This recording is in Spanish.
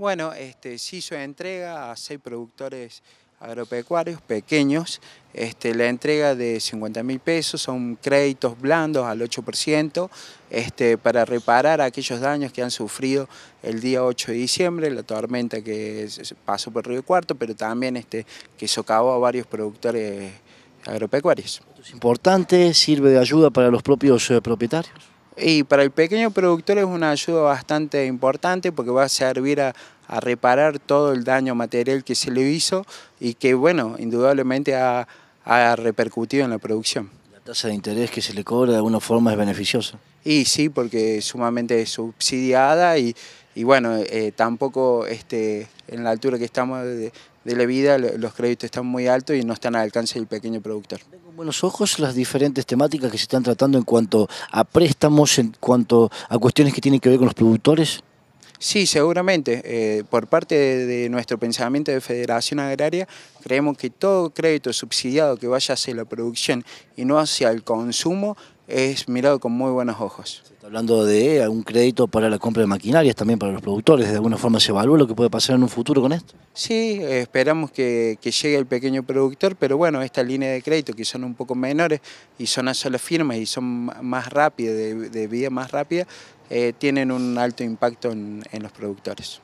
Bueno, este, se hizo entrega a seis productores agropecuarios pequeños, este, la entrega de 50 mil pesos son créditos blandos al 8% este, para reparar aquellos daños que han sufrido el día 8 de diciembre, la tormenta que pasó por Río Cuarto, pero también este, que socavó a varios productores agropecuarios. Es importante, sirve de ayuda para los propios eh, propietarios. Y para el pequeño productor es una ayuda bastante importante porque va a servir a, reparar todo el daño material que se le hizo y que, bueno, indudablemente ha, ha repercutido en la producción. ¿La tasa de interés que se le cobra de alguna forma es beneficiosa? Y sí, porque es sumamente subsidiada y, y bueno, eh, tampoco este, en la altura que estamos de, la vida los créditos están muy altos y no están al alcance del pequeño productor. Tengo buenos ojos las diferentes temáticas que se están tratando en cuanto a préstamos, en cuanto a cuestiones que tienen que ver con los productores. Sí, seguramente. Eh, por parte de, nuestro pensamiento de Federación Agraria, creemos que todo crédito subsidiado que vaya hacia la producción y no hacia el consumo es mirado con muy buenos ojos. Se está hablando de algún crédito para la compra de maquinarias, también para los productores. ¿De alguna forma se evalúa lo que puede pasar en un futuro con esto? Sí, eh, esperamos que, llegue el pequeño productor, pero bueno, esta línea de crédito que son un poco menores y son a solas firmas y son más rápidas, de, vida más rápida, eh, tienen un alto impacto en los productores.